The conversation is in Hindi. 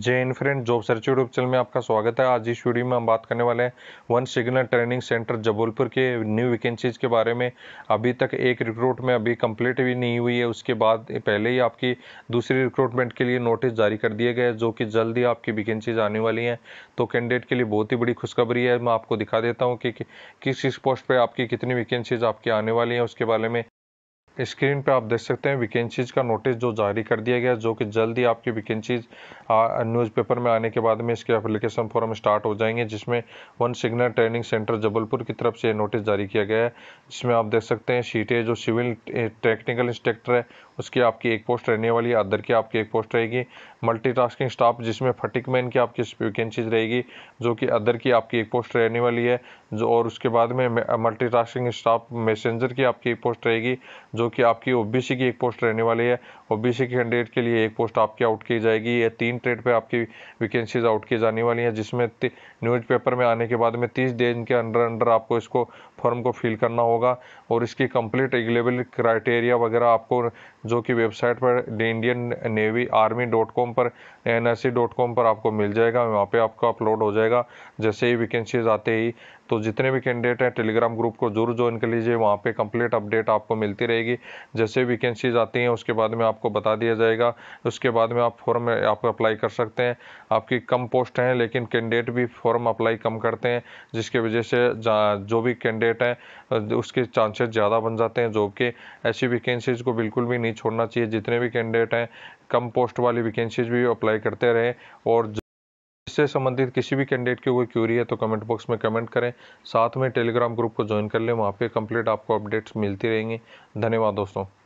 जय इन friend job search YouTube channel में आपका स्वागत है आज इस वीडियो में हम बात करने वाले हैं one signal training centre Jabalpur के न्यू वैकेंसीज के बारे में अभी तक एक रिक्रूट में अभी कंप्लीट भी नहीं हुई है उसके बाद पहले ही आपकी दूसरी रिक्रूटमेंट के लिए नोटिस जारी कर दिए गए जो कि जल्द ही आपकी वैकेंसीज आने वाली हैं तो कैंडिडेट के लिए बहुत ही बड़ी खुशखबरी है मैं आपको दिखा देता हूँ कि किस किस पोस्ट पर आपकी कितनी वैकेंसीज आपकी आने वाली हैं उसके बारे में स्क्रीन पे आप देख सकते हैं वैकेंसीज का नोटिस जो जारी कर दिया गया जो कि जल्द ही आपकी वैकेंसीज न्यूज़पेपर में आने के बाद में इसके एप्लीकेशन फॉर्म स्टार्ट हो जाएंगे जिसमें one signal training centre Jabalpur की तरफ से नोटिस जारी किया गया है जिसमें आप देख सकते हैं सीटें जो सिविल टेक्निकल इंस्ट्रक्टर है उसकी आपकी एक पोस्ट रहने वाली है अदर की आपकी एक पोस्ट रहेगी मल्टीटास्किंग स्टाफ जिसमें फटिक मैन की आपकी वैकेंसीज रहेगी जो कि अदर की आपकी एक पोस्ट रहने वाली है जो और उसके बाद में मल्टीटास्किंग स्टाफ मैसेंजर की आपकी एक पोस्ट रहेगी जो कि आपकी ओबीसी की एक पोस्ट रहने वाली है ओबीसी के कैंडिडेट के लिए एक पोस्ट आपकी आउट की जाएगी या तीन ट्रेड पे आपकी वैकेंसीज आउट की जाने वाली हैं जिसमें न्यूज़पेपर में आने के बाद में तीस दिन के अंडर अंडर आपको इसको फॉर्म को फिल करना होगा और इसकी कंप्लीट एग्लेबल क्राइटेरिया वगैरह आपको जो कि वेबसाइट पर Indian navy army dot com पर एन डॉट कॉम पर आपको मिल जाएगा वहाँ पे आपका अपलोड हो जाएगा जैसे ही वैकेंसीज आते ही तो जितने भी कैंडिडेट हैं टेलीग्राम ग्रुप को जरूर ज्वाइन कर लीजिए वहाँ पे कंप्लीट अपडेट आपको मिलती रहेगी जैसे वैकेंसीज आती हैं उसके बाद में आपको बता दिया जाएगा उसके बाद में आप फॉर्म आप अप्लाई कर सकते हैं आपकी कम पोस्ट हैं लेकिन कैंडिडेट भी फॉर्म अप्लाई कम करते हैं जिसके वजह से जो भी कैंडिडेट कैंडिडेट हैं उसके चांसेस ज़्यादा बन जाते हैं जॉब के ऐसी वैकेंसीज़ को बिल्कुल भी नहीं छोड़ना चाहिए जितने भी कैंडिडेट हैं कम पोस्ट वाली वैकेंसीज़ भी अप्लाई करते रहें और इससे संबंधित किसी भी कैंडिडेट की कोई क्यूरी है तो कमेंट बॉक्स में कमेंट करें साथ में टेलीग्राम ग्रुप को ज्वाइन कर लें वहाँ पे कंप्लीट आपको अपडेट्स मिलती रहेंगी धन्यवाद दोस्तों